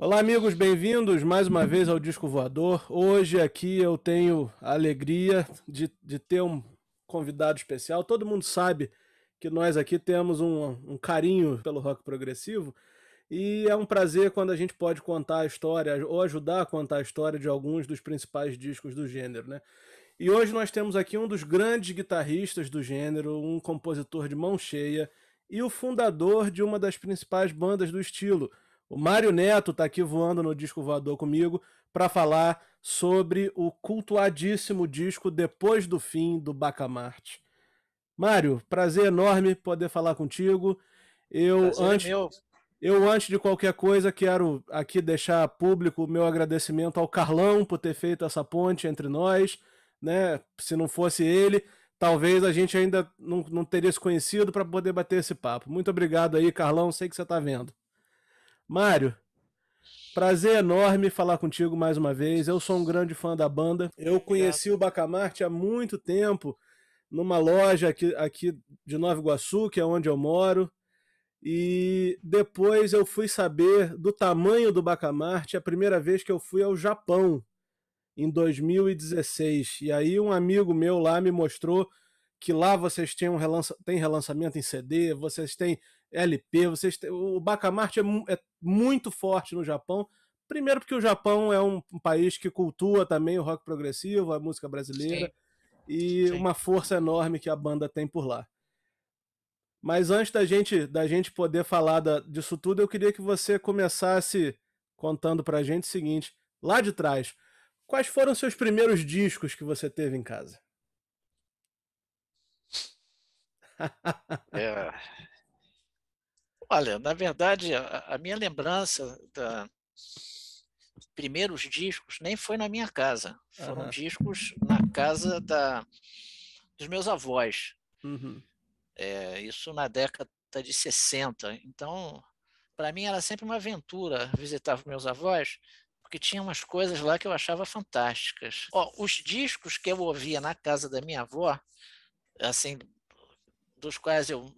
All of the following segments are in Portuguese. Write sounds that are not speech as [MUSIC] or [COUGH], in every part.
Olá, amigos, bem-vindos mais uma vez ao Disco Voador. Hoje aqui eu tenho a alegria de, de ter um convidado especial. Todo mundo sabe que nós aqui temos um, um carinho pelo rock progressivo e é um prazer quando a gente pode contar a história ou ajudar a contar a história de alguns dos principais discos do gênero, né? E hoje nós temos aqui um dos grandes guitarristas do gênero, um compositor de mão cheia e o fundador de uma das principais bandas do estilo o Mário Neto está aqui voando no disco voador comigo para falar sobre o cultuadíssimo disco Depois do Fim do Bacamarte. Mário, prazer enorme poder falar contigo. Eu prazer é antes meu. eu antes de qualquer coisa quero aqui deixar público o meu agradecimento ao Carlão por ter feito essa ponte entre nós, né? Se não fosse ele, talvez a gente ainda não, não teria se conhecido para poder bater esse papo. Muito obrigado aí, Carlão, sei que você está vendo. Mário, prazer enorme falar contigo mais uma vez. Eu sou um grande fã da banda. Eu conheci Obrigado. o Bacamarte há muito tempo, numa loja aqui, aqui de Nova Iguaçu, que é onde eu moro. E depois eu fui saber do tamanho do Bacamarte a primeira vez que eu fui ao Japão, em 2016. E aí um amigo meu lá me mostrou que lá vocês têm um relança... tem relançamento em CD, vocês têm LP, vocês têm, o Bacamarte é, é muito forte no Japão. Primeiro porque o Japão é um, país que cultua também o rock progressivo, a música brasileira Sim. e Sim. uma força enorme que a banda tem por lá. Mas antes da gente da gente poder falar da, disso tudo, eu queria que você começasse contando a gente o seguinte, lá de trás, quais foram seus primeiros discos que você teve em casa? É, [LAUGHS] Olha, na verdade, a, a minha lembrança da, primeiros discos nem foi na minha casa, foram uhum. discos na casa da, dos meus avós. Uhum. É, isso na década de 60. Então, para mim era sempre uma aventura visitar os meus avós, porque tinha umas coisas lá que eu achava fantásticas. Ó, os discos que eu ouvia na casa da minha avó, assim, dos quais eu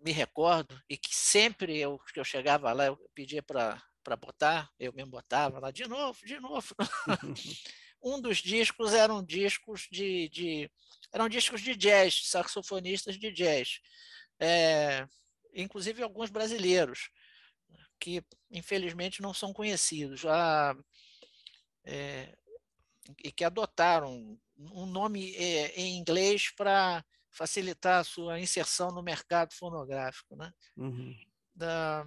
me recordo e que sempre eu, que eu chegava lá, eu pedia para botar, eu mesmo botava lá, de novo, de novo. [LAUGHS] [LAUGHS] um dos discos eram discos de, de eram discos de jazz, saxofonistas de jazz, é, inclusive alguns brasileiros que infelizmente não são conhecidos, já ah, é, eh, e que adotaram um nome é, em inglês para facilitar a sua inserção no mercado fonográfico. Né? Uhum. Da...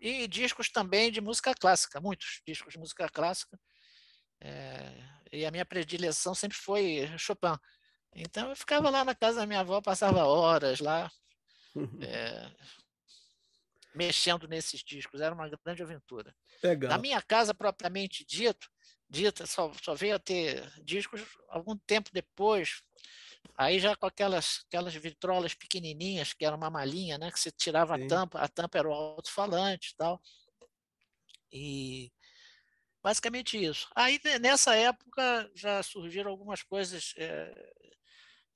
E discos também de música clássica, muitos discos de música clássica. É... E a minha predileção sempre foi Chopin. Então eu ficava lá na casa da minha avó, passava horas lá, uhum. é... mexendo nesses discos. Era uma grande aventura. Legal. Na minha casa, propriamente dito, dita, só, só veio a ter discos algum tempo depois, Aí já com aquelas, aquelas vitrolas pequenininhas, que era uma malinha, né? Que você tirava Sim. a tampa, a tampa era o alto-falante e tal. E basicamente isso. Aí nessa época já surgiram algumas coisas, é,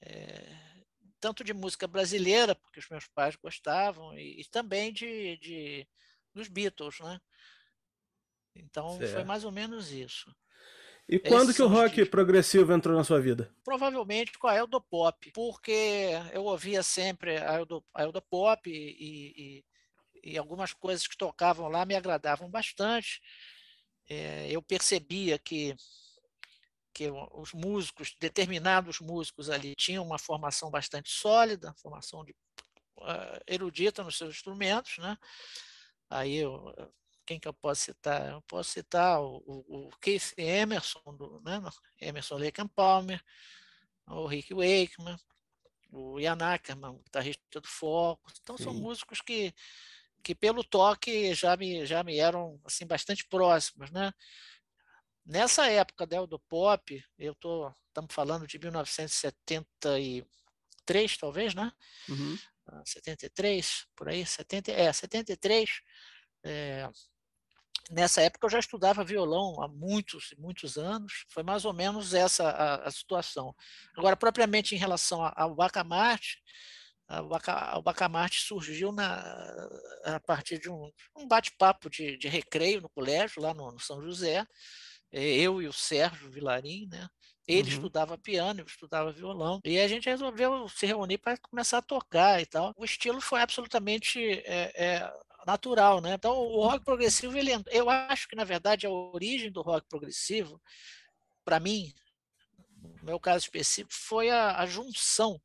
é, tanto de música brasileira, porque os meus pais gostavam, e, e também de, de, dos Beatles, né? Então certo. foi mais ou menos isso. E é quando que o rock progressivo entrou na sua vida? Provavelmente com a Eldo Pop, porque eu ouvia sempre a Eldo, a Eldo Pop e, e, e algumas coisas que tocavam lá me agradavam bastante. É, eu percebia que que os músicos, determinados músicos ali, tinham uma formação bastante sólida, formação de, uh, erudita nos seus instrumentos, né? Aí eu, quem que eu posso citar? Eu posso citar o, o, o Keith Emerson, do, né? Emerson Lake Palmer, o Rick Wakeman, o Ian Ackerman, o guitarrista do Foco. Então, Sim. são músicos que, que pelo toque já me, já me eram assim, bastante próximos, né? Nessa época né, do pop, eu tô estamos falando de 1973, talvez, né? Uhum. 73, ah, por aí, 70, é, 73. É, nessa época eu já estudava violão há muitos, muitos anos, foi mais ou menos essa a, a situação. Agora, propriamente em relação ao Bacamarte, o Bacamarte surgiu na, a partir de um, um bate-papo de, de, recreio no colégio, lá no, no, São José, é, eu e o Sérgio Vilarim, né? Ele uhum. estudava piano, eu estudava violão. E a gente resolveu se reunir para começar a tocar e tal. O estilo foi absolutamente é, é, natural, né? Então, o rock progressivo, ele, eu acho que, na verdade, a origem do rock progressivo, para mim, no meu caso específico, foi a, a junção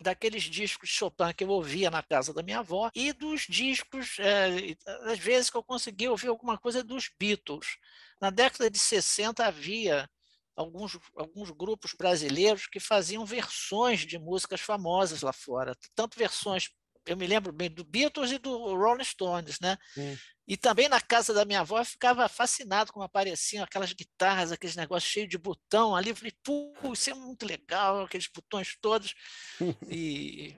daqueles discos de Chopin que eu ouvia na casa da minha avó e dos discos, é, às vezes que eu conseguia ouvir alguma coisa dos Beatles. Na década de 60 havia alguns, alguns grupos brasileiros que faziam versões de músicas famosas lá fora, tanto versões eu me lembro bem do Beatles e do Rolling Stones, né? Sim. E também na casa da minha avó eu ficava fascinado como apareciam aquelas guitarras, aqueles negócios cheios de botão ali. Eu falei, pô, isso é muito legal, aqueles botões todos. [LAUGHS] e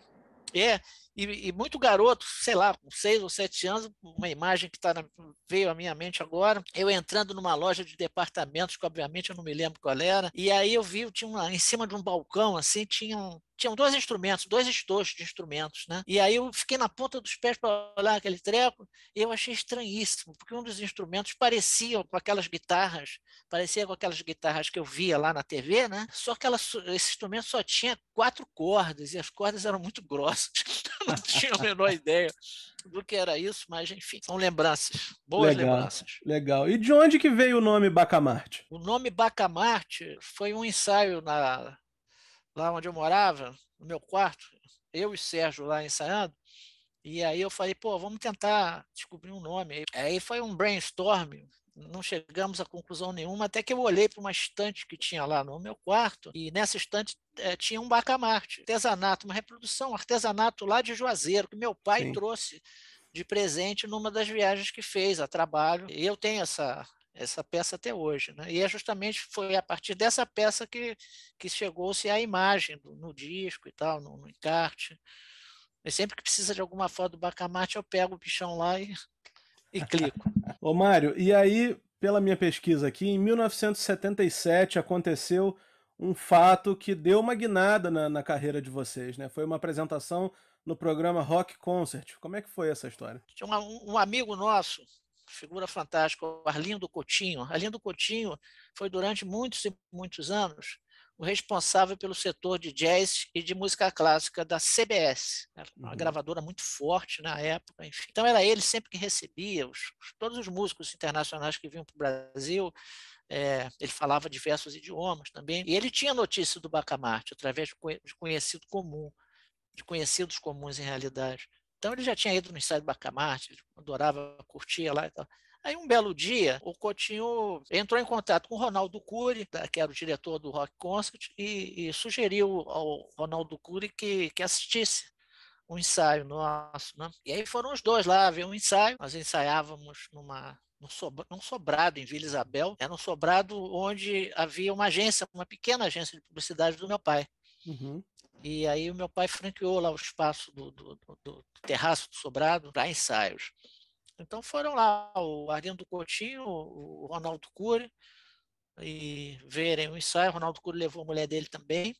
é, e, e, muito garoto, sei lá, com seis ou sete anos, uma imagem que tá na, veio à minha mente agora, eu entrando numa loja de departamentos, que obviamente eu não me lembro qual era, e aí eu vi, tinha uma, em cima de um balcão, assim, tinha um, tinham dois instrumentos, dois estojos de instrumentos, né? E aí eu fiquei na ponta dos pés para olhar aquele treco e eu achei estranhíssimo, porque um dos instrumentos parecia com aquelas guitarras, parecia com aquelas guitarras que eu via lá na TV, né? Só que ela, esse instrumento só tinha quatro cordas e as cordas eram muito grossas. [LAUGHS] não tinha a menor ideia do que era isso, mas enfim, são lembranças, boas legal, lembranças. Legal. E de onde que veio o nome Bacamarte? O nome Bacamarte foi um ensaio na lá onde eu morava, no meu quarto, eu e Sérgio lá ensaiando. E aí eu falei, pô, vamos tentar descobrir um nome. Aí foi um brainstorm, não chegamos a conclusão nenhuma, até que eu olhei para uma estante que tinha lá no meu quarto, e nessa estante é, tinha um bacamarte, artesanato, uma reprodução, um artesanato lá de Juazeiro, que meu pai Sim. trouxe de presente numa das viagens que fez a trabalho. e Eu tenho essa essa peça até hoje. Né? E é justamente foi a partir dessa peça que, que chegou-se à imagem do, no disco e tal, no, no encarte. Mas sempre que precisa de alguma foto do Bacamarte, eu pego o bichão lá e, e [LAUGHS] clico. Ô Mário, e aí, pela minha pesquisa aqui, em 1977 aconteceu um fato que deu uma guinada na, na carreira de vocês, né? Foi uma apresentação no programa Rock Concert. Como é que foi essa história? Um, um amigo nosso, figura fantástica, o Arlindo Coutinho. Arlindo Coutinho foi durante muitos e muitos anos o responsável pelo setor de jazz e de música clássica da CBS, uma uhum. gravadora muito forte na época. Enfim. Então era ele sempre que recebia os, todos os músicos internacionais que vinham para o Brasil. É, ele falava diversos idiomas também. E ele tinha notícia do Bacamarte através de conhecido comum, de conhecidos comuns em realidade. Então ele já tinha ido no ensaio do Bacamarte, adorava, curtia lá e tal. Aí um belo dia, o Coutinho entrou em contato com o Ronaldo Cury, que era o diretor do Rock Concert, e, e sugeriu ao Ronaldo Cury que, que assistisse um ensaio nosso, né? E aí foram os dois lá ver um ensaio. Nós ensaiávamos numa num sobrado em Vila Isabel, era um sobrado onde havia uma agência, uma pequena agência de publicidade do meu pai. Uhum. E aí o meu pai franqueou lá o espaço do, do, do, do terraço do Sobrado para ensaios. Então foram lá o Arlindo Coutinho, o Ronaldo Cury, e verem o ensaio. O Ronaldo Cury levou a mulher dele também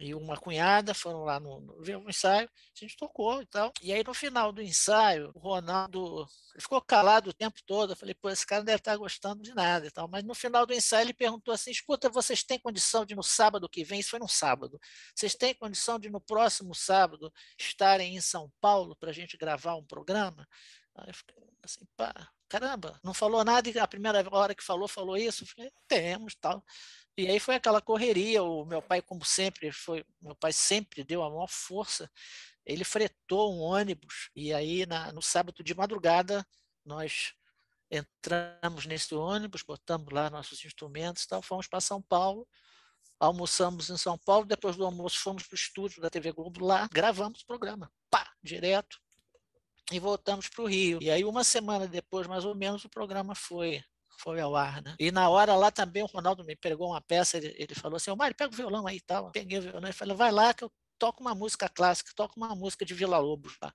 e uma cunhada foram lá no, no ver um ensaio, a gente tocou e tal. E aí no final do ensaio, o Ronaldo ficou calado o tempo todo. Eu falei, pô, esse cara não deve estar tá gostando de nada e tal. Mas no final do ensaio ele perguntou assim: escuta, vocês têm condição de no sábado que vem, isso foi no sábado, vocês têm condição de no próximo sábado estarem em São Paulo para a gente gravar um programa? Aí eu fiquei assim, pá, caramba, não falou nada e a primeira hora que falou, falou isso. Eu falei, temos tal. E aí foi aquela correria, o meu pai, como sempre, foi, meu pai sempre deu a maior força, ele fretou um ônibus, e aí na, no sábado de madrugada nós entramos nesse ônibus, botamos lá nossos instrumentos e tal, fomos para São Paulo, almoçamos em São Paulo, depois do almoço fomos para o estúdio da TV Globo, lá gravamos o programa, pá, direto, e voltamos para o Rio. E aí, uma semana depois, mais ou menos, o programa foi foi ao ar, né? E na hora lá também o Ronaldo me pegou uma peça, ele, ele falou assim, ô Mário, pega o violão aí e tal. Peguei o violão e falei, vai lá que eu toco uma música clássica, toco uma música de Vila Lobos lá.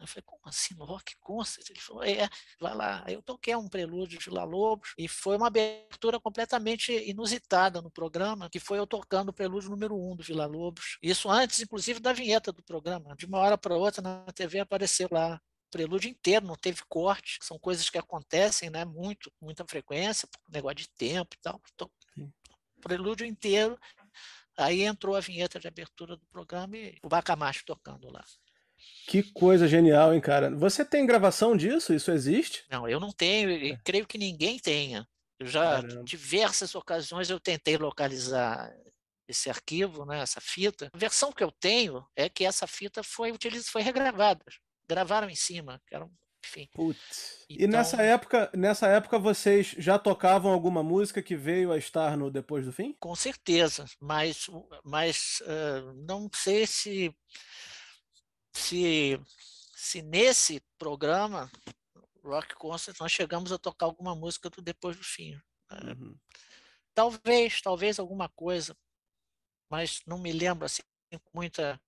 Eu falei, como assim, no rock concert? Ele falou, é, vai lá. Aí eu toquei um prelúdio de La Lobos e foi uma abertura completamente inusitada no programa, que foi eu tocando o prelúdio número um do Vila Lobos. Isso antes, inclusive, da vinheta do programa. Né? De uma hora para outra, na TV apareceu lá prelúdio inteiro, não teve corte. São coisas que acontecem, né? Muito, com muita frequência, negócio de tempo e tal. Então, prelúdio inteiro. Aí entrou a vinheta de abertura do programa e o Bacamacho tocando lá. Que coisa genial, hein, cara? Você tem gravação disso? Isso existe? Não, eu não tenho e é. creio que ninguém tenha. Eu já, Caramba. diversas ocasiões, eu tentei localizar esse arquivo, né, essa fita. A versão que eu tenho é que essa fita foi utilizada, foi regravada gravaram em cima, que era um, enfim. Putz. Então... E nessa época, nessa época vocês já tocavam alguma música que veio a estar no Depois do Fim? Com certeza, mas, mas uh, não sei se, se, se nesse programa Rock Concert nós chegamos a tocar alguma música do Depois do Fim. Né? Uhum. talvez, talvez alguma coisa, mas não me lembro assim com muita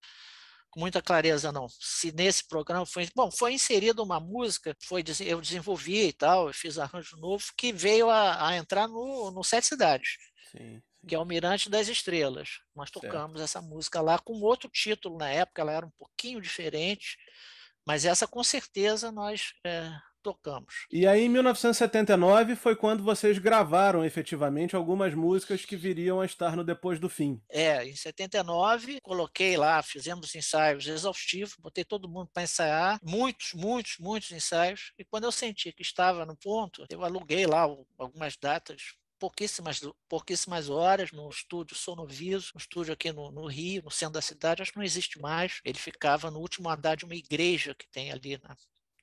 muita clareza, não. Se nesse programa foi. Bom, foi inserida uma música, foi, eu desenvolvi e tal, eu fiz arranjo novo, que veio a, a entrar no, no Sete Cidades. Sim, sim. que é o Mirante das Estrelas. Nós tocamos certo. essa música lá com outro título na época, ela era um pouquinho diferente, mas essa com certeza nós é, tocamos. E aí, em 1979, foi quando vocês gravaram efetivamente algumas músicas que viriam a estar no Depois do Fim. É, em 79, coloquei lá, fizemos ensaios exaustivos, botei todo mundo para ensaiar, muitos, muitos, muitos ensaios. E quando eu senti que estava no ponto, eu aluguei lá algumas datas pouquíssimas, pouquíssimas horas no estúdio Sonoviso, um estúdio aqui no, no, Rio, no centro da cidade, acho que não existe mais. Ele ficava no último andar de uma igreja que tem ali na,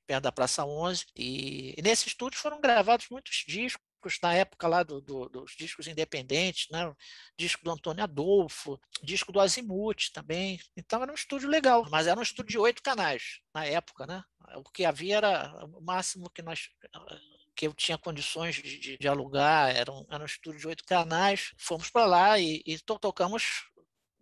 perto da Praça 11. E, nesse estúdio foram gravados muitos discos na época lá do, do, dos discos independentes, né? disco do Antônio Adolfo, disco do Azimuth também. Então era um estúdio legal, mas era um estúdio de oito canais na época, né? O que havia era o máximo que nós que eu tinha condições de, de, de alugar, era um, era um estúdio de oito canais. Fomos para lá e, e tocamos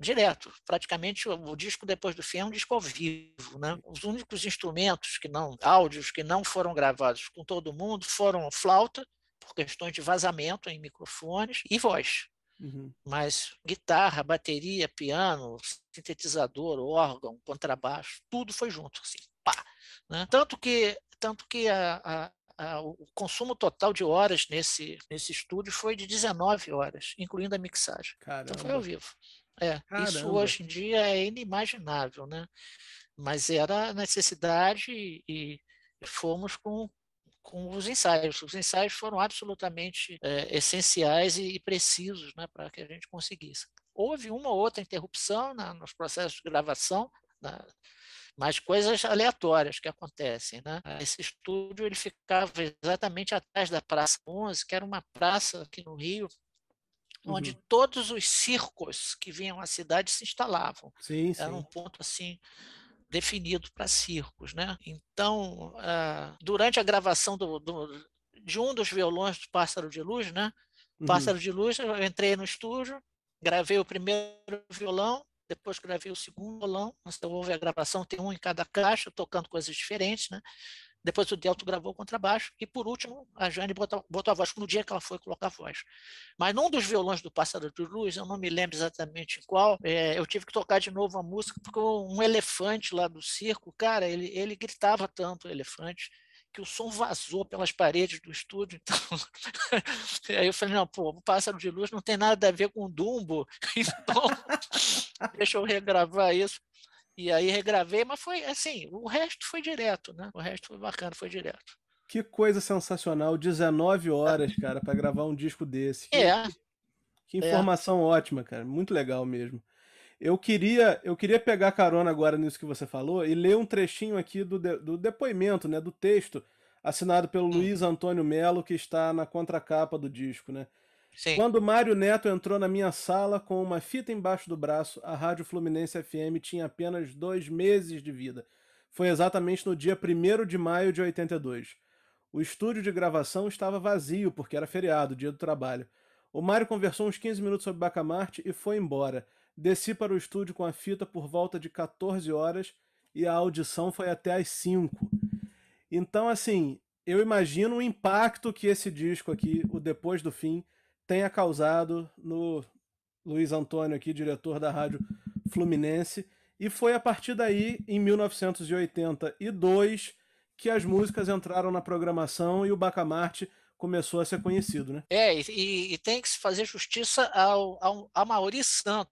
direto. Praticamente o disco depois do fim é um disco ao vivo. Né? Os únicos instrumentos que não, áudios que não foram gravados com todo mundo foram flauta, por questões de vazamento em microfones, e voz. Uhum. Mas guitarra, bateria, piano, sintetizador, órgão, contrabaixo, tudo foi junto, assim, pá. Né? Tanto que, tanto que a, a, a, o consumo total de horas nesse, nesse estúdio foi de 19 horas, incluindo a mixagem. Caramba. Então foi ao vivo. É, isso hoje em dia é inimaginável, né? Mas era necessidade e, e fomos com, com os ensaios. Os ensaios foram absolutamente é, essenciais e, e precisos né, para que a gente conseguisse. Houve uma ou outra interrupção na, nos processos de gravação, na, né, mas coisas aleatórias que acontecem. Né? Esse estúdio ele ficava exatamente atrás da Praça 11, que era uma praça aqui no Rio uhum. onde todos os circos que vinham à cidade se instalavam. Sim, Era sim. um ponto assim definido para circos, né? Então, uh, durante a gravação do, do, de um dos violões do Pássaro de Luz, né? Uhum. Pássaro de Luz, eu entrei no estúdio, gravei o primeiro violão, depois gravei o segundo violão. Você então, ouve a gravação, tem um em cada caixa, tocando coisas diferentes, né? Depois o Delto gravou o contrabaixo. E por último, a Jane botou, botou a voz no dia que ela foi colocar a voz. Mas num dos violões do Pássaro de Luz, eu não me lembro exatamente qual, é, eu tive que tocar de novo a música, porque um elefante lá do circo, cara, ele, ele gritava tanto, o elefante, que o som vazou pelas paredes do estúdio. Então, [LAUGHS] aí eu falei, não, pô, o Pássaro de Luz não tem nada a ver com o Dumbo, [LAUGHS] então deixa eu regravar isso. E aí regravei, mas foi assim, o resto foi direto, né? O resto foi bacana, foi direto. Que coisa sensacional, 19 horas, cara, para gravar um disco desse. Que, é. Que é. informação é. ótima, cara, muito legal mesmo. Eu queria, eu queria pegar carona agora nisso que você falou e ler um trechinho aqui do, de, do depoimento, né, do texto assinado pelo hum. Luiz Antônio Melo, que está na contracapa do disco, né? Sim. Quando Mário Neto entrou na minha sala com uma fita embaixo do braço, a Rádio Fluminense FM tinha apenas dois meses de vida. Foi exatamente no dia 1 de maio de 82. O estúdio de gravação estava vazio, porque era feriado, dia do trabalho. O Mário conversou uns 15 minutos sobre Bacamarte e foi embora. Desci para o estúdio com a fita por volta de 14 horas e a audição foi até às 5. Então, assim, eu imagino o impacto que esse disco aqui, o Depois do Fim, tenha causado no Luiz Antônio aqui, diretor da Rádio Fluminense, e foi a partir daí, em 1982, que as músicas entraram na programação e o Bacamarte começou a ser conhecido, né? É, e, e tem que se fazer justiça ao, ao, a Mauri Santos.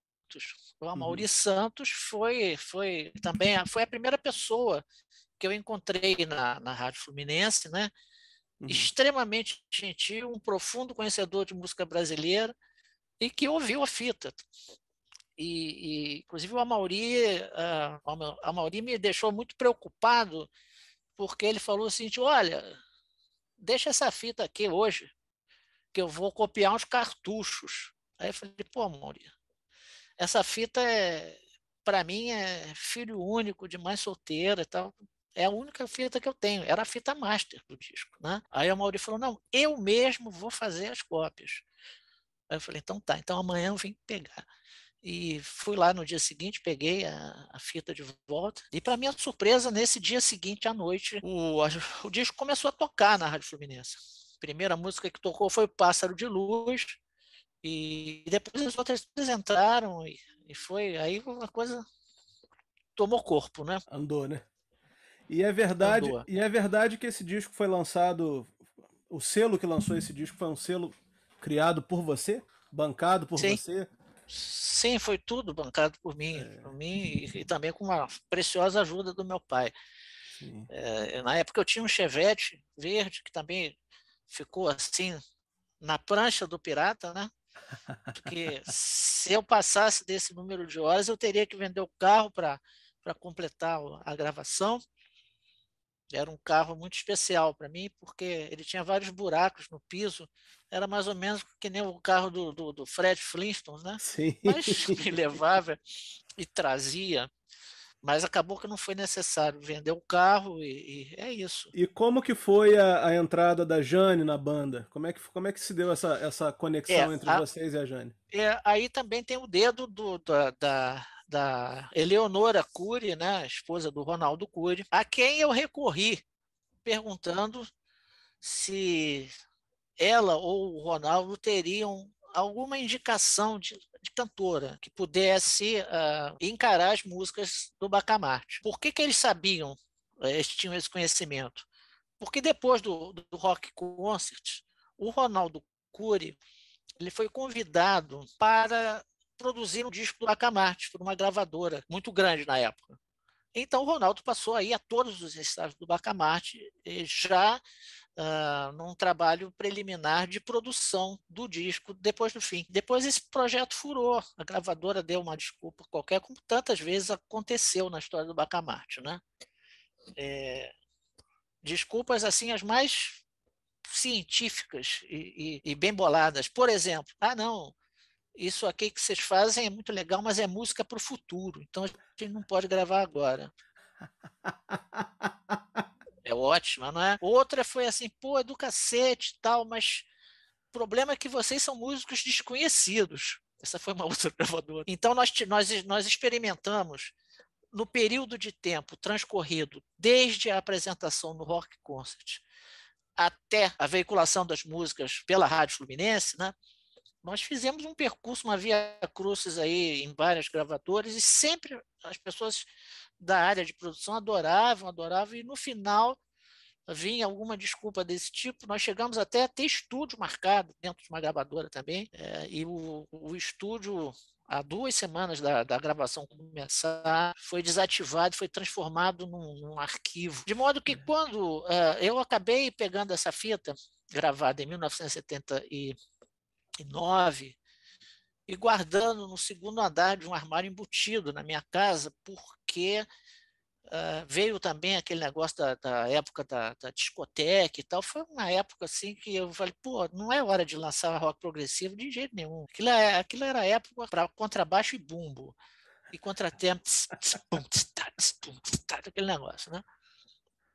O uhum. Amauri uhum. Santos foi, foi também foi a primeira pessoa que eu encontrei na, na Rádio Fluminense, né? Uhum. extremamente gentil, um profundo conhecedor de música brasileira e que ouviu a fita. E, e inclusive o Amauri, uh, ah, Mauri me deixou muito preocupado porque ele falou assim olha, deixa essa fita aqui hoje que eu vou copiar uns cartuchos. Aí eu falei, pô, Mauri, essa fita é, para mim é filho único de mãe solteira e tal é a única fita que eu tenho, era a fita master do disco. Né? Aí a Mauri falou: não, eu mesmo vou fazer as cópias. Aí eu falei: então tá, então amanhã eu vim pegar. E fui lá no dia seguinte, peguei a, a fita de volta. E, para minha surpresa, nesse dia seguinte à noite, o, o disco começou a tocar na Rádio Fluminense. A primeira música que tocou foi Pássaro de Luz, e depois as outras entraram e, e, foi aí uma coisa tomou corpo, né? Andou, né? E é verdade, e é verdade que esse disco foi lançado. O selo que lançou esse disco foi um selo criado por você, bancado por Sim. você. Sim, foi tudo bancado por mim, é. por mim e, e, também com uma preciosa ajuda do meu pai. É, na época eu tinha um Chevette verde que também ficou assim na prancha do pirata, né? Porque se eu passasse desse número de horas, eu teria que vender o carro para completar a gravação. Era um carro muito especial para mim, porque ele tinha vários buracos no piso. Era mais ou menos que nem o carro do, do, do Fred Flintstone, né? Sim. Mas [LAUGHS] [LAUGHS] me levava e trazia. Mas acabou que não foi necessário. Vendeu o carro e, e é isso. E como que foi a, a, entrada da Jane na banda? Como é que, como é que se deu essa, essa conexão é, entre a, vocês e a Jane? É, aí também tem o dedo do, da, da da Eleonora Cury, né, esposa do Ronaldo Cury, a quem eu recorri perguntando se ela ou o Ronaldo teriam alguma indicação de, de cantora que pudesse uh, encarar as músicas do Bacamarte. Por que, que eles sabiam, eh, eles tinham esse conhecimento? Porque depois do, do Rock Concert, o Ronaldo Cury ele foi convidado para produzir um disco do Acamarte, por uma gravadora muito grande na época. Então, o Ronaldo passou aí a todos os estágios do Bacamarte, eh, já uh, num trabalho preliminar de produção do disco depois do fim. Depois esse projeto furou, a gravadora deu uma desculpa qualquer, como tantas vezes aconteceu na história do Bacamarte. Né? É, desculpas assim as mais científicas e, e, e bem boladas. Por exemplo, ah não, isso aqui que vocês fazem é muito legal, mas é música para o futuro, então a gente não pode gravar agora. é ótima, não é? Outra foi assim, pô, é do cacete e tal, mas o problema é que vocês são músicos desconhecidos. Essa foi uma [LAUGHS] outra gravadora. Então nós, nós, nós experimentamos no período de tempo transcorrido desde a apresentação no Rock Concert até a veiculação das músicas pela Rádio Fluminense, né? Nós fizemos um percurso, uma via crucis aí em várias gravadoras e sempre as pessoas da área de produção adoravam, adoravam e no final vinha alguma desculpa desse tipo. Nós chegamos até a ter estúdio marcado dentro de uma gravadora também é, e o, o estúdio há duas semanas da, da, gravação começar, foi desativado, foi transformado num, num arquivo. De modo que hum. quando é, eu acabei pegando essa fita, gravada em 1970 e 89 e guardando no segundo andar de um armário embutido na minha casa, porque uh, veio também aquele negócio da, da época da, da, discoteca e tal. Foi uma época assim que eu falei, pô, não é hora de lançar rock progressivo de jeito nenhum. Aquilo, é, aquilo era época para contrabaixo e bumbo. E contratempo, tá, tá, aquele negócio, né?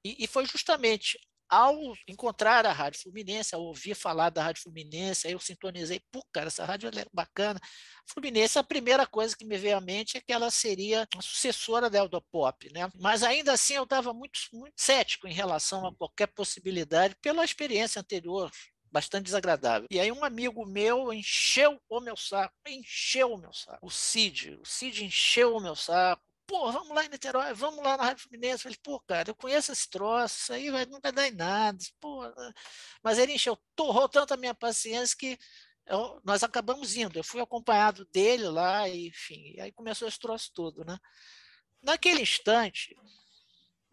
E, e foi justamente ao encontrar a Rádio Fluminense, ao ouvir falar da Rádio Fluminense, aí eu sintonizei, pô, cara, essa rádio é bacana. Fluminense, a primeira coisa que me veio à mente é que ela seria a sucessora da Eldopop, né? Mas ainda assim eu estava muito, muito cético em relação a qualquer possibilidade pela experiência anterior bastante desagradável. E aí um amigo meu encheu o meu saco, encheu o meu saco. O Cid, o Cid encheu o meu saco pô, vamos lá em Niterói, vamos lá na Rádio Fluminense. Eu falei, pô, cara, eu conheço esse troço, isso aí vai, não vai dar em nada. Pô. Eh. Mas ele encheu, torrou tanto a minha paciência que eu, nós acabamos indo. Eu fui acompanhado dele lá, e, enfim, e aí começou esse troço todo, né? Naquele instante,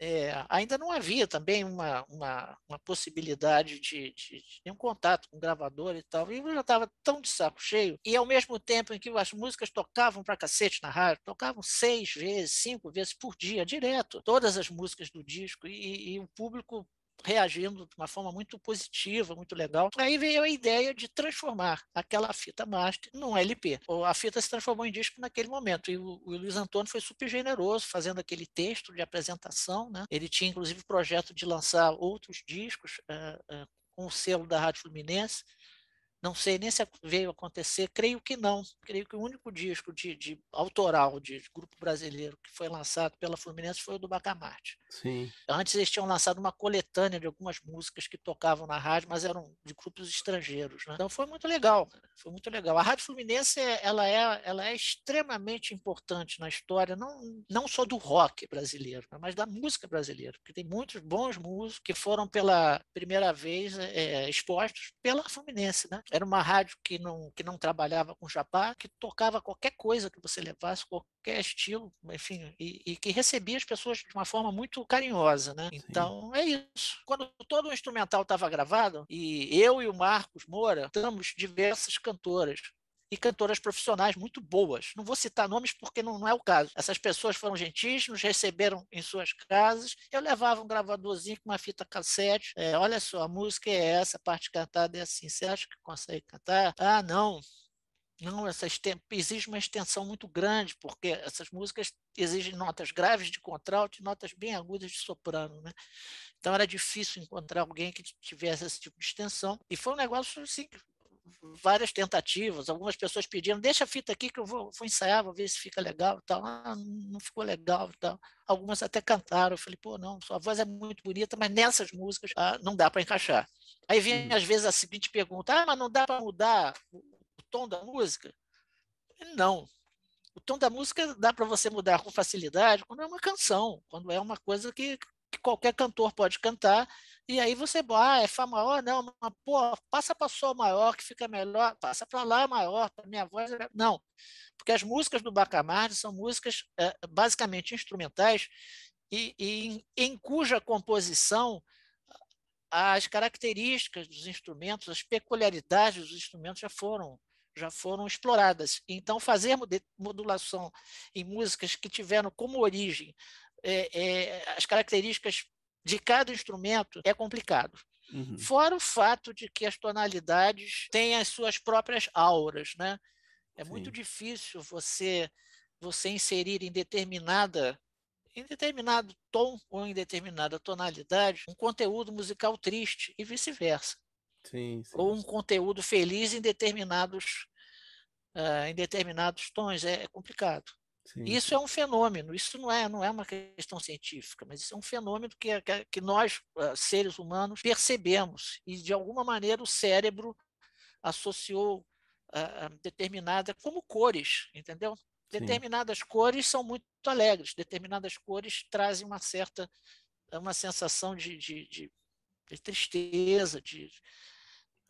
é, ainda não havia também uma, uma, uma possibilidade de, de, de, nenhum contato com gravador e tal. E eu já estava tão de saco cheio. E ao mesmo tempo em que as músicas tocavam para cacete na rádio, tocavam seis vezes, cinco vezes por dia, direto, todas as músicas do disco, e, e o público reagindo de uma forma muito positiva, muito legal. Aí veio a ideia de transformar aquela fita master num LP. A fita se transformou em disco naquele momento e o, o Luiz Antônio foi super generoso fazendo aquele texto de apresentação. Né? Ele tinha inclusive o projeto de lançar outros discos uh, uh, com o selo da Rádio Fluminense não sei nem se veio acontecer, creio que não. Creio que o único disco de, de autoral de, grupo brasileiro que foi lançado pela Fluminense foi o do Bacamarte. Sim. Antes eles tinham lançado uma coletânea de algumas músicas que tocavam na rádio, mas eram de grupos estrangeiros. Né? Então foi muito legal, foi muito legal. A Rádio Fluminense é, ela é, ela é extremamente importante na história, não, não só do rock brasileiro, né, mas da música brasileira, porque tem muitos bons músicos que foram pela primeira vez é, expostos pela Fluminense. Né? Era uma rádio que não, que não trabalhava com jabá, que tocava qualquer coisa que você levasse, qualquer estilo, enfim, e, e que recebia as pessoas de uma forma muito carinhosa, né? Então, Sim. é isso. Quando todo o instrumental estava gravado, e eu e o Marcos Moura, estamos diversas cantoras, e cantoras profissionais muito boas. Não vou citar nomes porque não, não é o caso. Essas pessoas foram gentis, nos receberam em suas casas. Eu levava um gravadorzinho com uma fita cassete. É, olha só, a música é essa, a parte cantada é assim. Você acha que consegue cantar? Ah, não. Não, essas exige uma extensão muito grande, porque essas músicas exigem notas graves de contralto e notas bem agudas de soprano. Né? Então era difícil encontrar alguém que tivesse esse tipo de extensão. E foi um negócio assim, várias tentativas, algumas pessoas pedindo, deixa a fita aqui que eu vou, vou ensaiar, vou ver se fica legal e tal. Ah, não ficou legal e tal. Algumas até cantaram, eu falei, pô, não, sua voz é muito bonita, mas nessas músicas ah, não dá para encaixar. Aí vem, hum. às vezes, a seguinte pergunta, ah, mas não dá para mudar o tom da música? Não. O tom da música dá para você mudar com facilidade quando é uma canção, quando é uma coisa que, que qualquer cantor pode cantar e aí você, ah, é Fá maior? Não, mas, pô, passa para Sol maior que fica melhor, passa para Lá maior, para minha voz. É Não, porque as músicas do bacamarte são músicas é, basicamente instrumentais e, e em, em cuja composição as características dos instrumentos, as peculiaridades dos instrumentos já foram já foram exploradas. Então, fazer modulação em músicas que tiveram como origem é, é, as características de cada instrumento é complicado. Uhum. Fora o fato de que as tonalidades têm as suas próprias auras, né? É Sim. muito difícil você você inserir em determinada em determinado tom ou em determinada tonalidade um conteúdo musical triste e vice-versa. Sim, sim. ou um conteúdo feliz em determinados uh, em determinados tons é, é complicado Sim. Isso é um fenômeno, isso não é, não é uma questão científica, mas isso é um fenômeno que, que nós, ah, seres humanos, percebemos. E, de alguma maneira, o cérebro associou uh, determinada, como cores, entendeu? Sim. Determinadas cores são muito alegres, determinadas cores trazem uma certa uma sensação de, de, de, de tristeza, de,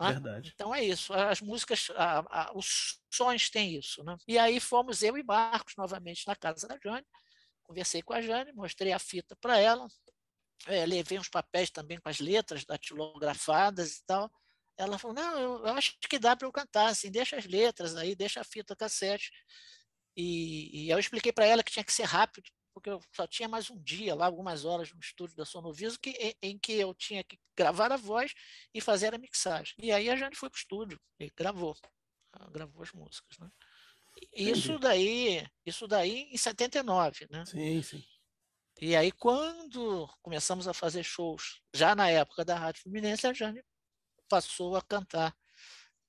né? Verdade. Então é isso. As músicas, a, a, os sons têm isso. Né? E aí fomos eu e Marcos novamente na casa da Jane. Conversei com a Jane, mostrei a fita para ela. É, levei uns papéis também com as letras datilografadas e tal. Ela falou: Não, eu, eu acho que dá para eu cantar, assim, deixa as letras aí, deixa a fita cassete. E, e eu expliquei para ela que tinha que ser rápido, porque eu só tinha mais um dia lá, algumas horas no estúdio da Sonoviso, que, em, em que eu tinha que gravar a voz e fazer a mixagem. E aí a Jane foi para o estúdio e gravou, ah, gravou as músicas, né? Isso daí, isso daí em 79, né? Sim, sim. E aí quando começamos a fazer shows, já na época da Rádio Fluminense, a Jane passou a cantar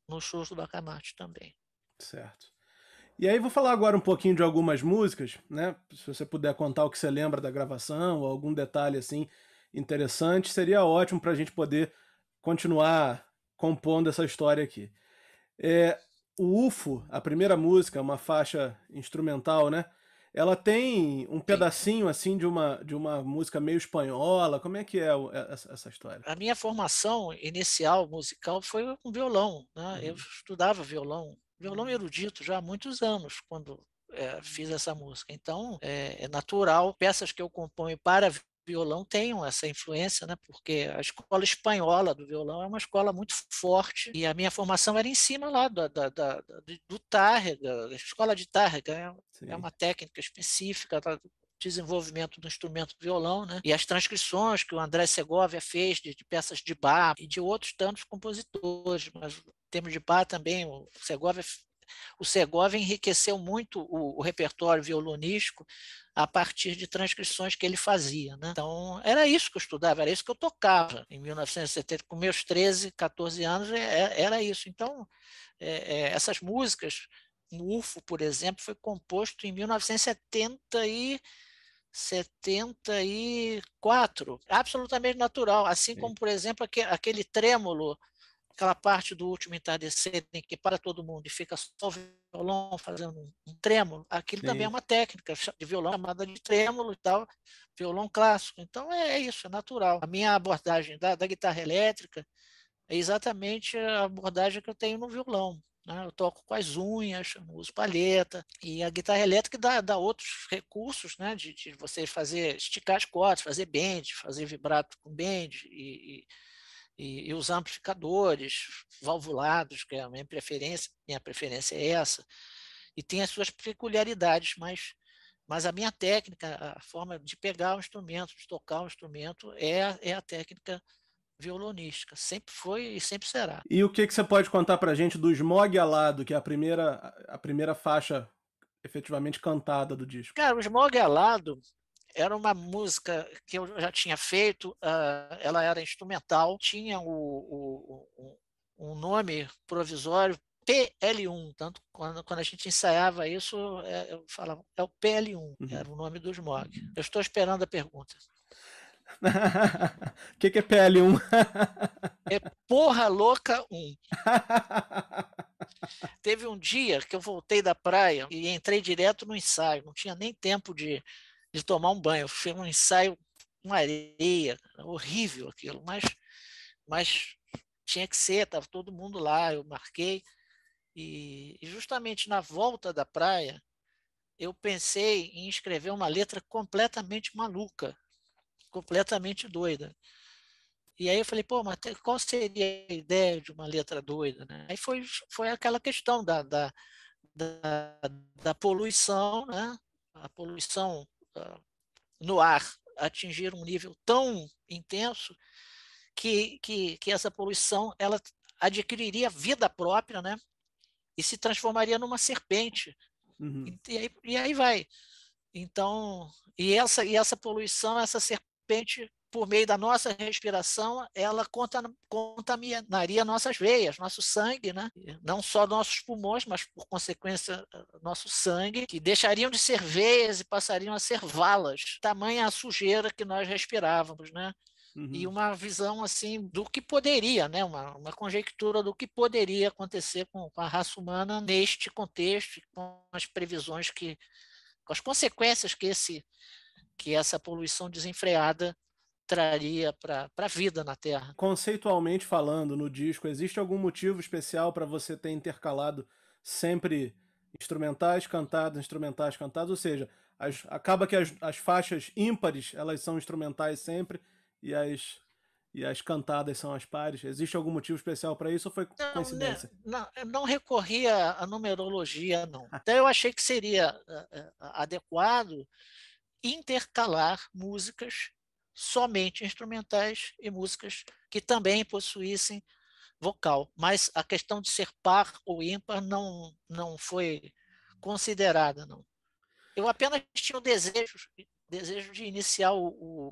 nos shows do Bacamarte também. Certo. E aí vou falar agora um pouquinho de algumas músicas, né? Se você puder contar o que você lembra da gravação ou algum detalhe assim interessante, seria ótimo para a gente poder continuar compondo essa história aqui. É, o UFO, a primeira música, uma faixa instrumental, né? Ela tem um pedacinho assim de uma, de uma música meio espanhola. Como é que é, é essa história? A minha formação inicial musical foi com violão, né? Uhum. Eu estudava violão violão erudito já há muitos anos, quando é, fiz essa música. Então, é, é natural, peças que eu componho para violão tenham essa influência, né? porque a escola espanhola do violão é uma escola muito forte e a minha formação era em cima lá da, da, da do tárrega, da escola de tárrega, né? é, é uma técnica específica, tá? desenvolvimento do instrumento violão, né? e as transcrições que o André Segovia fez de, de peças de Bach e de outros tantos compositores, mas em termos de Bach também, o Segovia o Segovia enriqueceu muito o, o, repertório violonístico a partir de transcrições que ele fazia. Né? Então, era isso que eu estudava, era isso que eu tocava em 1970, com meus 13, 14 anos, é, é, era isso. Então, é, é, essas músicas, o UFO, por exemplo, foi composto em 1970 e 74, absolutamente natural, assim como, por exemplo, aquele trêmulo, aquela parte do último entardecer em que para todo mundo e fica só o violão fazendo um trêmulo, aquilo Sim. também é uma técnica de violão chamada de trêmulo e tal, violão clássico. Então é, é isso, é natural. A minha abordagem da, da guitarra elétrica é exatamente a abordagem que eu tenho no violão. Né? Eu toco com as unhas, uso palheta. E a guitarra elétrica dá, dá outros recursos né? de, de você fazer, esticar as cordas, fazer bend, fazer vibrato com bend e, e, e, os amplificadores valvulados, que é a minha preferência, minha preferência é essa. E tem as suas peculiaridades, mas mas a minha técnica, a forma de pegar o instrumento, de tocar o instrumento, é, é a técnica violonística. Sempre foi e sempre será. E o que, que você pode contar pra gente do Smog Alado, que é a primeira, a primeira faixa efetivamente cantada do disco? Cara, o Smog Alado era uma música que eu já tinha feito, uh, ela era instrumental, tinha o, o, o, um nome provisório PL1, tanto quando, quando a gente ensaiava isso, é, eu falava, é o PL1, uhum. era o nome do Smog. Eu estou esperando a pergunta. O [LAUGHS] que, que é PL1? é porra louca 1. [LAUGHS] Teve um dia que eu voltei da praia e entrei direto no ensaio, não tinha nem tempo de, de tomar um banho. Foi um ensaio com areia, horrível aquilo, mas, mas tinha que ser, estava todo mundo lá, eu marquei. E, e justamente na volta da praia, eu pensei em escrever uma letra completamente maluca completamente doida. E aí eu falei, pô, mas qual seria a ideia de uma letra doida? Né? Aí foi, foi aquela questão da, da, da, da poluição, né? a poluição uh, no ar atingir um nível tão intenso que, que, que essa poluição ela adquiriria vida própria, né? E se transformaria numa serpente. Uhum. E, e, aí, e aí vai. Então, e essa, e essa poluição, essa serpente repente, por meio da nossa respiração, ela contaminaria nossas veias, nosso sangue, né? não só nossos pulmões, mas por consequência nosso sangue, que deixariam de ser veias e passariam a ser valas, tamanha a sujeira que nós respirávamos, né? Uhum. E uma visão assim do que poderia, né? uma, uma conjectura do que poderia acontecer com, com a raça humana neste contexto, com as previsões que, com as consequências que esse que essa poluição desenfreada traria para a vida na Terra. Conceitualmente falando, no disco, existe algum motivo especial para você ter intercalado sempre instrumentais cantados, instrumentais cantados? Ou seja, as, acaba que as, as faixas ímpares elas são instrumentais sempre e as e as cantadas são as pares. Existe algum motivo especial para isso ou foi não, né, coincidência? Não, não recorri à numerologia, não. Então eu achei que seria eh, eh, adequado intercalar músicas somente instrumentais e músicas que também possuíssem vocal. Mas a questão de ser par ou ímpar não, não foi considerada, não. Eu apenas tinha o desejo, desejo de iniciar o,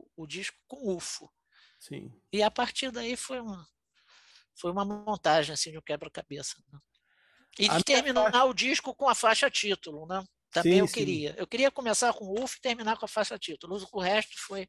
o, o disco com UFO. Sim. E a partir daí foi uma, foi uma montagem assim, de um quebra-cabeça. Né? E a terminar o disco com a faixa título, né? Também sim, eu queria. Sim. Eu queria começar com o UF e terminar com a faixa título. O resto foi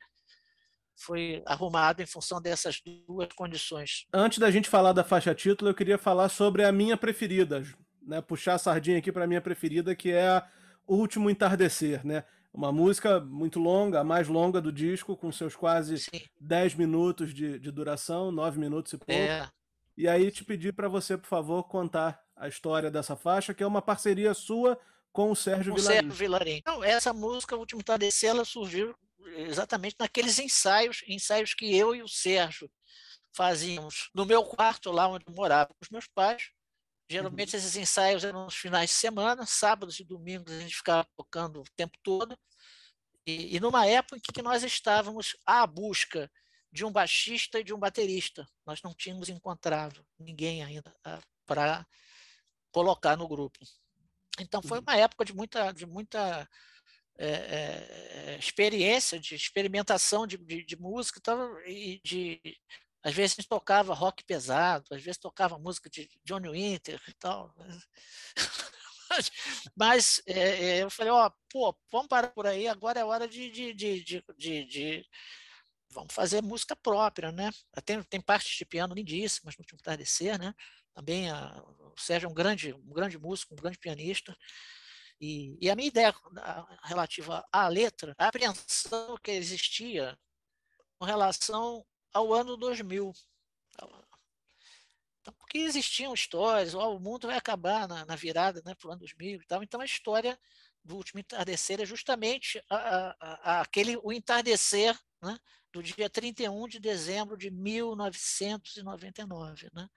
foi arrumado em função dessas duas condições. Antes da gente falar da faixa título, eu queria falar sobre a minha preferida, né? Puxar a sardinha aqui para a minha preferida, que é a Último Entardecer, né? Uma música muito longa, a mais longa do disco, com seus quase 10 minutos de, de duração, 9 minutos e pouco. É. E aí te pedi para você, por favor, contar a história dessa faixa, que é uma parceria sua com o Sérgio com Vilarim. Então, essa música, O Último Tardecer, ela surgiu exatamente naqueles ensaios, ensaios que eu e o Sérgio fazíamos no meu quarto lá onde eu morava com os meus pais. Geralmente uhum. esses ensaios eram nos finais de semana, sábados e domingos a gente ficava tocando o tempo todo. E, e numa época em que nós estávamos à busca de um baixista e de um baterista, nós não tínhamos encontrado ninguém ainda ah, para colocar no grupo. Então foi uhum. uma época de muita, de muita é, é, experiência, de experimentação de, de, de música então, e de às vezes a gente tocava rock pesado, às vezes tocava música de Johnny Winter e então, tal. Mas, mas é, eu falei, ó, pô, vamos parar por aí, agora é hora de, de, de, de, de vamos fazer música própria, né? Tem, tem partes de piano lindíssimas no último tardecer, né? também a, o Sérgio é um grande, um grande músico, um grande pianista. E, e a minha ideia relativa à letra, a apreensão que existia com relação ao ano 2000. Então, porque existiam histórias, oh, o mundo vai acabar na, na virada né, para o ano 2000 e tal. Então, a história do último entardecer é justamente a, a, a aquele, o entardecer né, do dia 31 de dezembro de 1999. Né?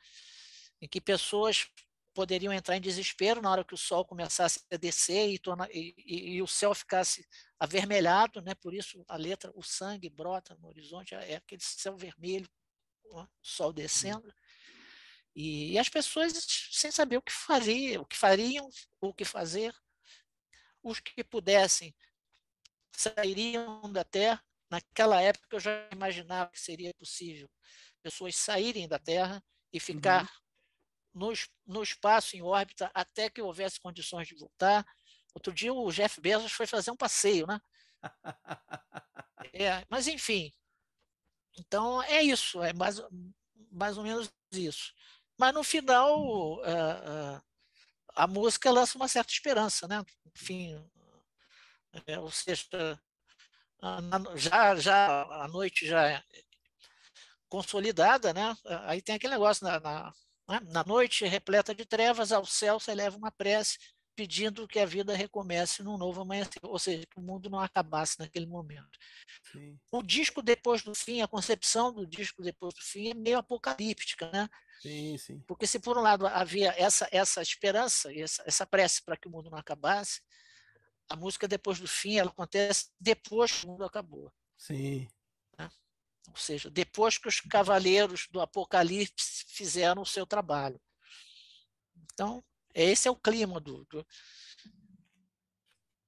em que pessoas poderiam entrar em desespero na hora que o sol começasse a descer e, torna, e, e, e o céu ficasse avermelhado, né? por isso a letra, o sangue brota no horizonte, é, é aquele céu vermelho, ó, sol descendo. E, e, as pessoas sem saber o que fazer, o que fariam, o que fazer, os que pudessem sairiam da terra. Naquela época eu já imaginava que seria possível pessoas saírem da terra e ficar uhum no, no espaço, em órbita, até que houvesse condições de voltar. Outro dia o Jeff Bezos foi fazer um passeio, né? [LAUGHS] É, mas enfim. Então é isso, é mais, mais ou menos isso. Mas no final a, eh, eh, a música lança uma certa esperança, né? Enfim, é, ou seja, já, já a noite já é consolidada, né? Aí tem aquele negócio né? na, na né? Na noite repleta de trevas, ao céu se eleva uma prece pedindo que a vida recomece num novo amanhecer, ou seja, que o mundo não acabasse naquele momento. Sim. O disco depois do fim, a concepção do disco depois do fim é meio apocalíptica, né? Sim, sim. Porque se por um lado havia essa essa esperança, essa, essa prece para que o mundo não acabasse, a música depois do fim ela acontece depois que o mundo acabou. Sim ou seja, depois que os cavaleiros do Apocalipse fizeram o seu trabalho. Então, esse é o clima do, do...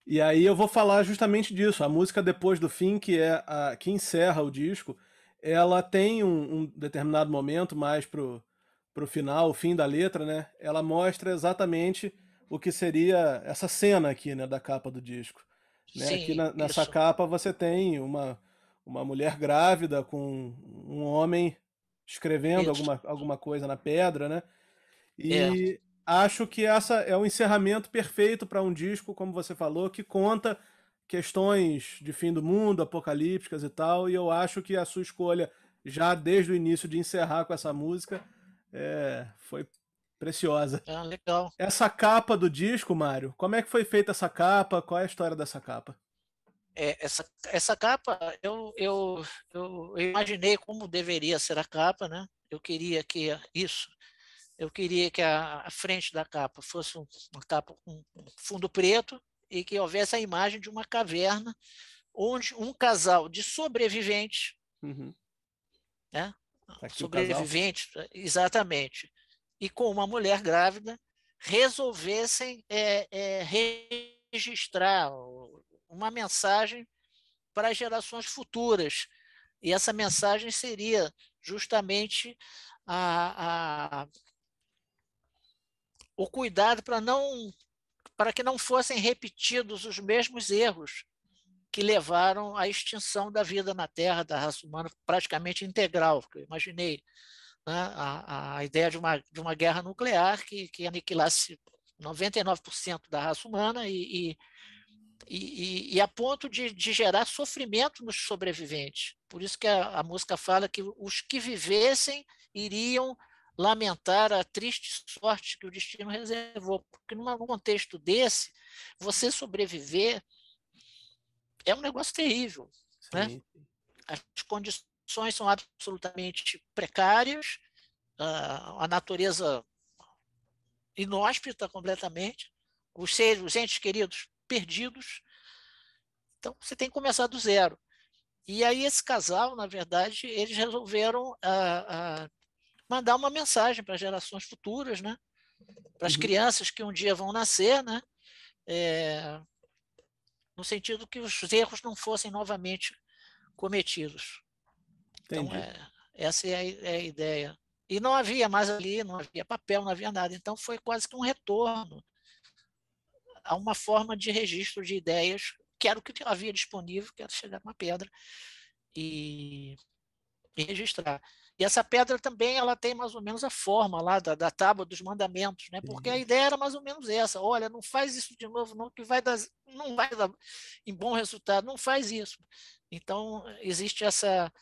E aí eu vou falar justamente disso. A música Depois do Fim, que é a que encerra o disco, ela tem um, um determinado momento mais pro pro final, o fim da letra, né? Ela mostra exatamente o que seria essa cena aqui, né, da capa do disco. Né? Sim, aqui na, nessa isso. capa você tem uma uma mulher grávida com um homem escrevendo alguma, alguma coisa na pedra, né? E é. acho que essa é o encerramento perfeito para um disco, como você falou, que conta questões de fim do mundo, apocalípticas e tal, e eu acho que a sua escolha já desde o início de encerrar com essa música é, foi preciosa. É legal. Essa capa do disco, Mário, como é que foi feita essa capa? Qual é a história dessa capa? é, essa, essa capa eu, eu, eu, imaginei como deveria ser a capa, né? Eu queria que isso, eu queria que a, a frente da capa fosse uma capa com um fundo preto e que houvesse a imagem de uma caverna onde um casal de sobreviventes, uhum. né? Tá aqui sobreviventes, exatamente, e com uma mulher grávida resolvessem é, é, registrar, uma mensagem para as gerações futuras. E essa mensagem seria justamente a, a, o cuidado para não para que não fossem repetidos os mesmos erros que levaram à extinção da vida na Terra, da raça humana praticamente integral, que eu imaginei. Né? A, a, ideia de uma, de uma guerra nuclear que, que aniquilasse 99% da raça humana e, e e, e, e, a ponto de, de, gerar sofrimento nos sobreviventes. Por isso que a, a, música fala que os que vivessem iriam lamentar a triste sorte que o destino reservou, porque num contexto desse, você sobreviver é um negócio terrível, né? As condições são absolutamente precárias, a natureza inóspita completamente, os seres, os entes queridos perdidos. Então, você tem que começar do zero. E aí, esse casal, na verdade, eles resolveram ah, ah, mandar uma mensagem para gerações futuras, né? para as uhum. crianças que um dia vão nascer, né? É, no sentido que os erros não fossem novamente cometidos. Então, Entendi. Então, é, essa é a, é a ideia. E não havia mais ali, não havia papel, não havia nada. Então, foi quase que um retorno a uma forma de registro de ideias, que era o que havia disponível, que era chegar uma pedra e, e registrar. E essa pedra também ela tem mais ou menos a forma lá da, da tábua dos mandamentos, né? Porque a ideia era mais ou menos essa: olha, não faz isso de novo, não, que vai dar, não vai dar em bom resultado, não faz isso. Então existe essa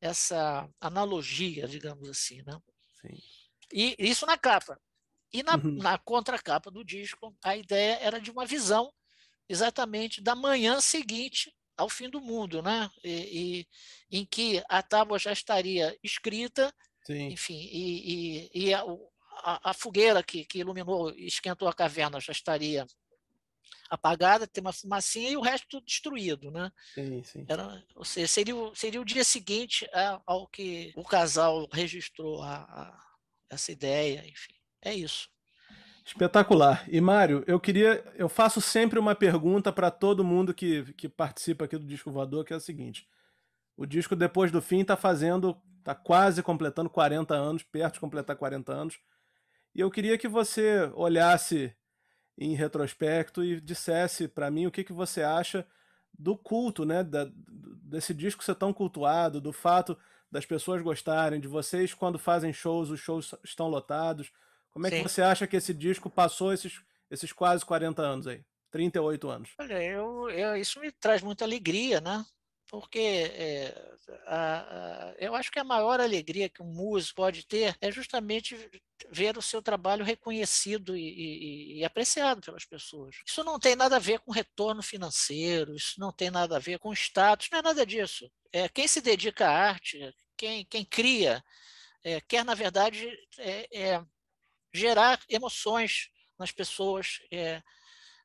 essa analogia, digamos assim, né? Sim. E isso na capa. E na, uhum. na contracapa do disco, a ideia era de uma visão exatamente da manhã seguinte ao fim do mundo, né? E, e em que a tábua já estaria escrita, Sim. enfim, e, e, e a, a, a, fogueira que, que iluminou, esquentou a caverna já estaria apagada, tem uma fumacinha e o resto tudo destruído, né? Sim, sim. Era, ou seja, seria, o, seria o dia seguinte ao que o casal registrou a, a essa ideia, enfim. É isso. Espetacular. E Mário, eu queria, eu faço sempre uma pergunta para todo mundo que, que participa aqui do Disco Voador, que é a seguinte: o disco depois do fim está fazendo, está quase completando 40 anos, perto de completar 40 anos. E eu queria que você olhasse em retrospecto e dissesse para mim o que, que você acha do culto, né, da, desse disco ser tão cultuado, do fato das pessoas gostarem de vocês quando fazem shows, os shows estão lotados como é Sim. que você acha que esse disco passou esses, esses quase 40 anos aí? 38 anos. Olha, eu, eu isso me traz muita alegria, né? Porque é, a, a, eu acho que a maior alegria que um músico pode ter é justamente ver o seu trabalho reconhecido e, e, e, apreciado pelas pessoas. Isso não tem nada a ver com retorno financeiro, isso não tem nada a ver com status, não é nada disso. É, quem se dedica à arte, quem, quem cria, é, quer, na verdade, é, é gerar emoções nas pessoas, é,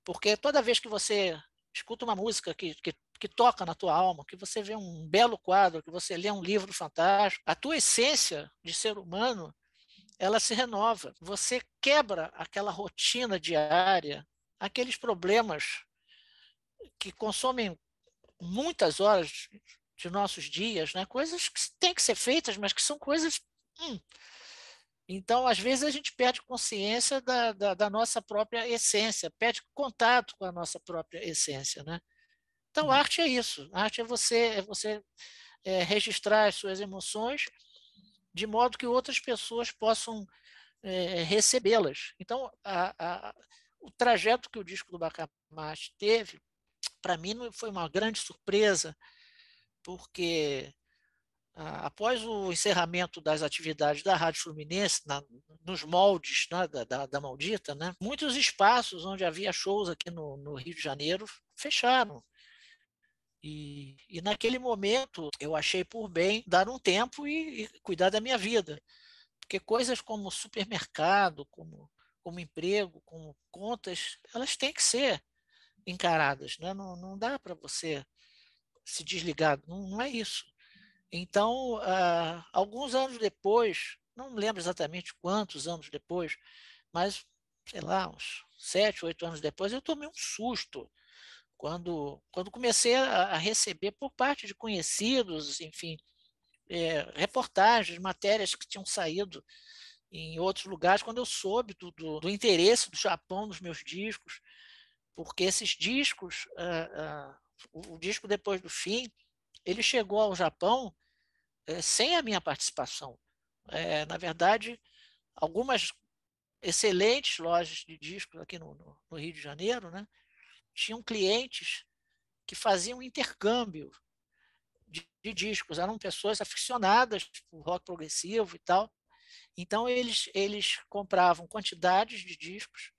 porque toda vez que você escuta uma música que, que, que, toca na tua alma, que você vê um belo quadro, que você lê um livro fantástico, a tua essência de ser humano, ela se renova. Você quebra aquela rotina diária, aqueles problemas que consomem muitas horas de nossos dias, né? coisas que têm que ser feitas, mas que são coisas hum, então, às vezes, a gente perde consciência da, da, da nossa própria essência, perde contato com a nossa própria essência. Né? Então, uhum. arte é isso. Arte é você, é você é, registrar as suas emoções de modo que outras pessoas possam é, recebê-las. Então, a, a, o trajeto que o disco do Bacamarte teve, para mim, foi uma grande surpresa, porque ah, após o encerramento das atividades da Rádio Fluminense, na, nos moldes né, da, da, da, Maldita, né, muitos espaços onde havia shows aqui no, no Rio de Janeiro fecharam. E, e, naquele momento eu achei por bem dar um tempo e, e cuidar da minha vida. Porque coisas como supermercado, como, como emprego, como contas, elas têm que ser encaradas. Né? Não, não dá para você se desligar, não, não é isso. Então, uh, alguns anos depois, não lembro exatamente quantos anos depois, mas, sei lá, uns sete, oito anos depois, eu tomei um susto quando, quando comecei a, a receber por parte de conhecidos, enfim, é, reportagens, matérias que tinham saído em outros lugares, quando eu soube do, do, do interesse do Japão nos meus discos, porque esses discos, uh, uh, o, o disco depois do fim, ele chegou ao Japão é, sem a minha participação. É, na verdade, algumas excelentes lojas de discos aqui no, no, no Rio de Janeiro, né, tinham clientes que faziam intercâmbio de, de, discos, eram pessoas aficionadas por rock progressivo e tal. Então eles eles compravam quantidades de discos,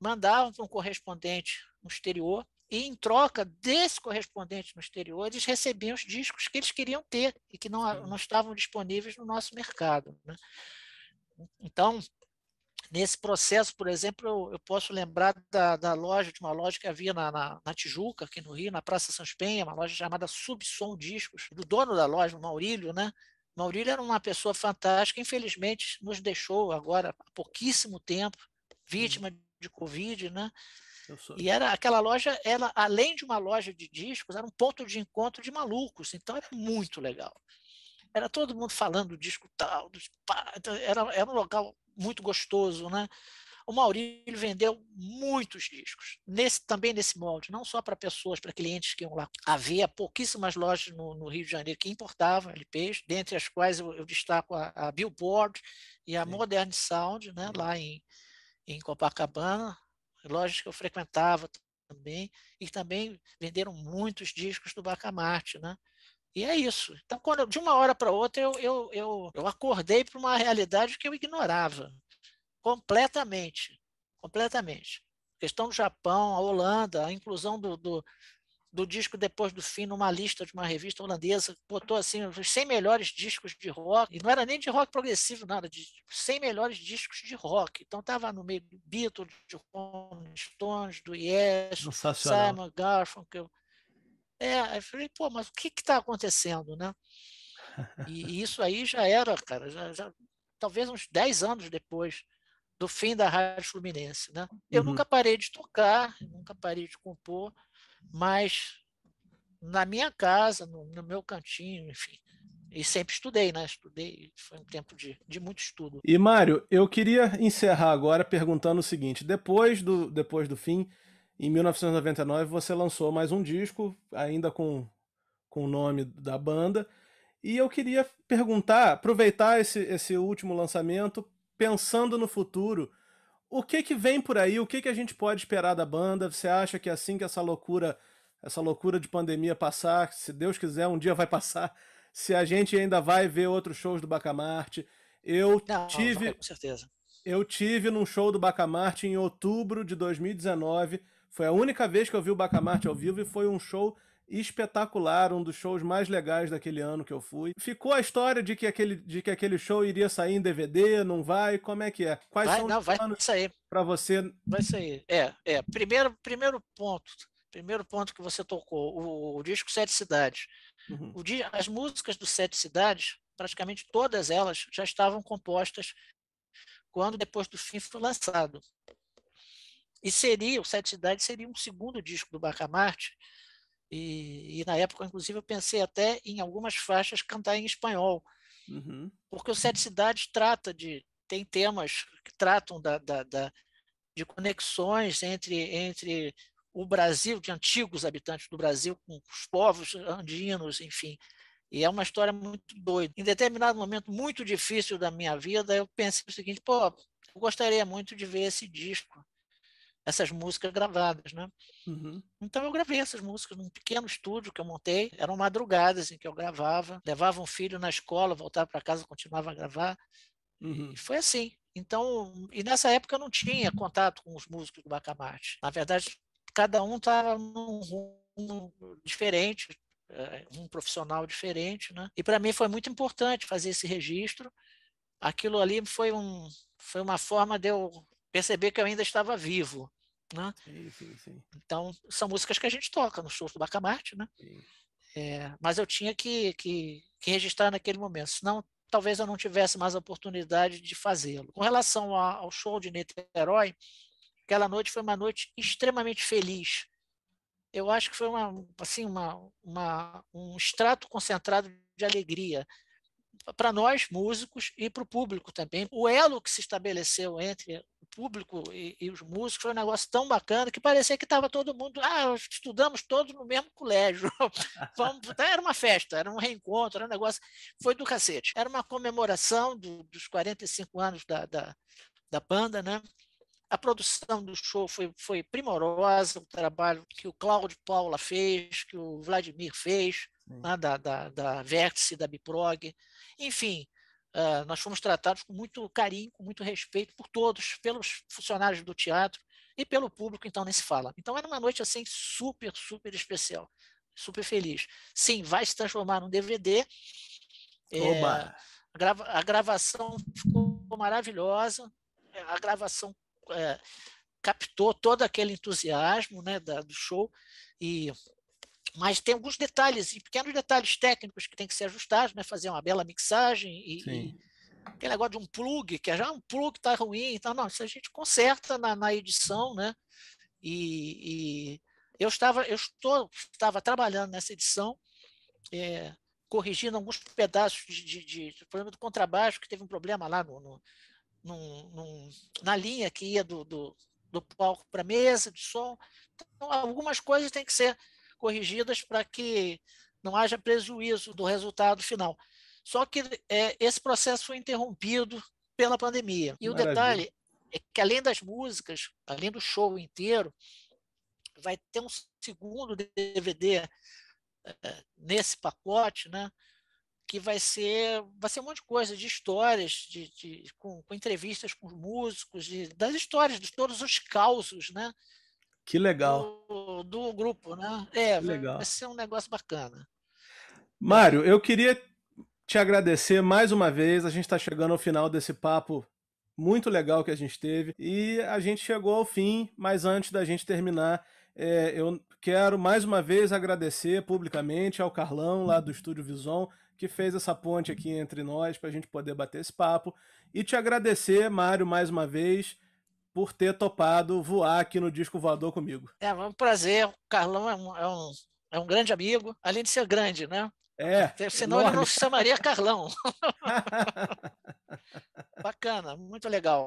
mandavam para um correspondente no exterior e, em troca desse correspondente no exterior, eles recebiam os discos que eles queriam ter e que não, não estavam disponíveis no nosso mercado. Né? Então, nesse processo, por exemplo, eu, eu posso lembrar da, da, loja, de uma loja que havia na, na, na, Tijuca, aqui no Rio, na Praça Sans uma loja chamada Subsom Discos, do dono da loja, o Maurílio, né? Maurílio era uma pessoa fantástica, infelizmente nos deixou agora há pouquíssimo tempo, vítima de Covid, né? E era aquela loja, ela além de uma loja de discos, era um ponto de encontro de malucos. Então era muito legal. Era todo mundo falando do disco tal, do, pá, então, era, era um local muito gostoso, né? O Maurílio vendeu muitos discos, nesse, também nesse molde, não só para pessoas, para clientes que iam lá. Havia pouquíssimas lojas no, no, Rio de Janeiro que importavam LPs, dentre as quais eu, eu destaco a, a, Billboard e a Sim. Modern Sound, né, lá em, em Copacabana, lojas que eu frequentava também, e também venderam muitos discos do Bacamarte, né? E é isso. Então, quando, de uma hora para outra, eu, eu, eu, eu acordei para uma realidade que eu ignorava completamente, completamente. A questão do Japão, a Holanda, a inclusão do, do, do disco Depois do Fim numa lista de uma revista holandesa, botou assim os 100 melhores discos de rock, e não era nem de rock progressivo, nada, de 100 melhores discos de rock. Então estava no meio do Beatles, de Rolling Stones, do Yes, Simon Garfunkel. É, aí falei, pô, mas o que está acontecendo, né? [LAUGHS] E, e, isso aí já era, cara, já, já, talvez uns 10 anos depois do fim da Rádio Fluminense, né? Eu uhum. nunca parei de tocar, nunca parei de compor, mas na minha casa, no, no meu cantinho, enfim, e sempre estudei, né? Estudei, foi um tempo de, de muito estudo. E Mário, eu queria encerrar agora perguntando o seguinte: depois do, depois do fim, em 1999, você lançou mais um disco, ainda com, com o nome da banda, e eu queria perguntar, aproveitar esse, esse último lançamento, pensando no futuro. O que que vem por aí? O que que a gente pode esperar da banda? Você acha que é assim que essa loucura, essa loucura de pandemia passar, se Deus quiser, um dia vai [LAUGHS] passar, se a gente ainda vai ver outros shows do Bacamarte? Eu Não, tive com certeza. Eu tive num show do Bacamarte em outubro de 2019. Foi a única vez que eu vi o Bacamarte ao vivo e foi um show espetacular, um dos shows mais legais daquele ano que eu fui. Ficou a história de que aquele, de que aquele show iria sair em DVD, não vai? Como é que é? Quais vai, são não, os vai planos sair. para você? Vai sair. É, é. Primeiro, primeiro ponto. Primeiro ponto que você tocou, o, o disco Sete Cidades. Uhum. O, as músicas do Sete Cidades, praticamente todas elas já estavam compostas quando depois do fim foi lançado. E seria, o Sete Cidades seria um segundo disco do Bacamarte, e, e, na época, inclusive, eu pensei até em algumas faixas cantar em espanhol, uhum. porque o Sete Cidades trata de tem temas que tratam da, da, da, de conexões entre entre o Brasil de antigos habitantes do Brasil com os povos andinos, enfim. E é uma história muito doida. Em determinado momento muito difícil da minha vida, eu pensei o seguinte: pô, eu gostaria muito de ver esse disco essas músicas gravadas, né? Uhum. Então eu gravei essas músicas num pequeno estúdio que eu montei. Eram madrugadas em que eu gravava, levava um filho na escola, voltava para casa, continuava a gravar. Uhum. E foi assim. Então, e nessa época eu não tinha contato com os músicos do Bacamarte. Na verdade, cada um estava num rumo diferente, eh, um profissional diferente, né? E para mim foi muito importante fazer esse registro. Aquilo ali foi um foi uma forma de eu perceber que eu ainda estava vivo. Né? Sim, sim, sim. Então, são músicas que a gente toca no show do Bacamarte, né? É, mas eu tinha que, que, que, registrar naquele momento, senão talvez eu não tivesse mais a oportunidade de fazê-lo. Com relação a, ao show de Niterói, aquela noite foi uma noite extremamente feliz. Eu acho que foi uma, assim, uma, uma um extrato concentrado de alegria para nós músicos e para o público também. O elo que se estabeleceu entre o público e, e os músicos foi um negócio tão bacana que parecia que estava todo mundo, ah, estudamos todos no mesmo colégio. [LAUGHS] Vamos, era uma festa, era um reencontro, era um negócio, foi do cacete. Era uma comemoração do, dos 45 anos da, da, da banda, né? A produção do show foi, foi primorosa, o trabalho que o Cláudio Paula fez, que o Vladimir fez, né, da, da, da Vértice, da Biprog, enfim, uh, nós fomos tratados com muito carinho, com muito respeito por todos, pelos funcionários do teatro e pelo público, então nem se fala. Então era uma noite assim super, super especial, super feliz. Sim, vai se transformar num DVD. É, Oba. É, a, grava a gravação ficou maravilhosa, é, a gravação é, captou todo aquele entusiasmo né, da, do show e mas tem alguns detalhes, pequenos detalhes técnicos que tem que ser ajustados, né? fazer uma bela mixagem e, e aquele negócio de um plug, que é já um plug está ruim, então não, isso a gente conserta na, na edição, né? E, e, eu estava, eu estou, estava trabalhando nessa edição, é, corrigindo alguns pedaços de, de, de, de problema do contrabaixo, que teve um problema lá no, no, no, no na linha que ia do, do, do palco para a mesa de som. Então, algumas coisas têm que ser corrigidas para que não haja prejuízo do resultado final. Só que é, esse processo foi interrompido pela pandemia. E Maravilha. o detalhe é que, além das músicas, além do show inteiro, vai ter um segundo DVD é, nesse pacote, né? que vai ser vai ser um monte de coisa de histórias de, de com, com, entrevistas com os músicos de, das histórias de todos os causos né que legal. Do, do grupo, né? É, que legal. vai ser um negócio bacana. Mário, eu queria te agradecer mais uma vez. A gente está chegando ao final desse papo muito legal que a gente teve. E a gente chegou ao fim, mas antes da gente terminar, é, eu quero mais uma vez agradecer publicamente ao Carlão, lá do Estúdio Vison, que fez essa ponte aqui entre nós para a gente poder bater esse papo. E te agradecer, Mário, mais uma vez por ter topado voar aqui no Disco Voador comigo. É, é um prazer. O Carlão é um, é um, é um grande amigo, além de ser grande, né? É. Senão enorme. ele não se chamaria Carlão. [LAUGHS] Bacana, muito legal.